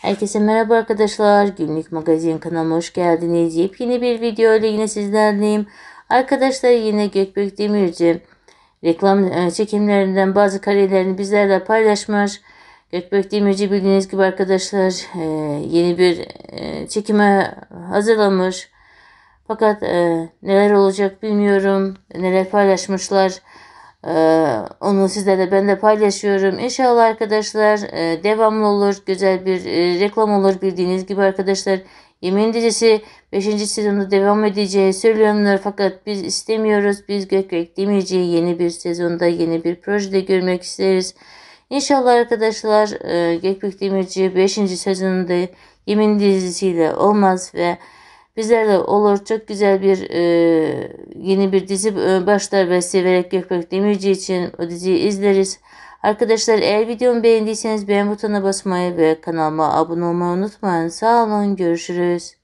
Herkese merhaba arkadaşlar. Günlük magazin kanalıma hoş geldiniz. Yepyeni bir video ile yine sizlerleyim. Arkadaşlar yine Gökbek Demirci reklam e, çekimlerinden bazı karelerini bizlerle paylaşmış. Gökbek Demirci bildiğiniz gibi arkadaşlar e, yeni bir e, çekime hazırlamış. Fakat neler olacak bilmiyorum. Neler paylaşmışlar. Ee, onu sizlerle ben de paylaşıyorum. İnşallah arkadaşlar e, devamlı olur. Güzel bir e, reklam olur. Bildiğiniz gibi arkadaşlar Yemin dizisi 5. sezonu devam edeceği söylüyorlar fakat biz istemiyoruz. Biz Gökrek Demirci'yi yeni bir sezonda yeni bir projede görmek isteriz. İnşallah arkadaşlar e, Gökrek Demirci 5. sezonunda Yemin dizisiyle olmaz ve Bizler de olur. Çok güzel bir e, yeni bir dizi başlar ve severek Gökberk Demirci için o diziyi izleriz. Arkadaşlar eğer videomu beğendiyseniz beğen butonuna basmayı ve kanalıma abone olmayı unutmayın. Sağ olun görüşürüz.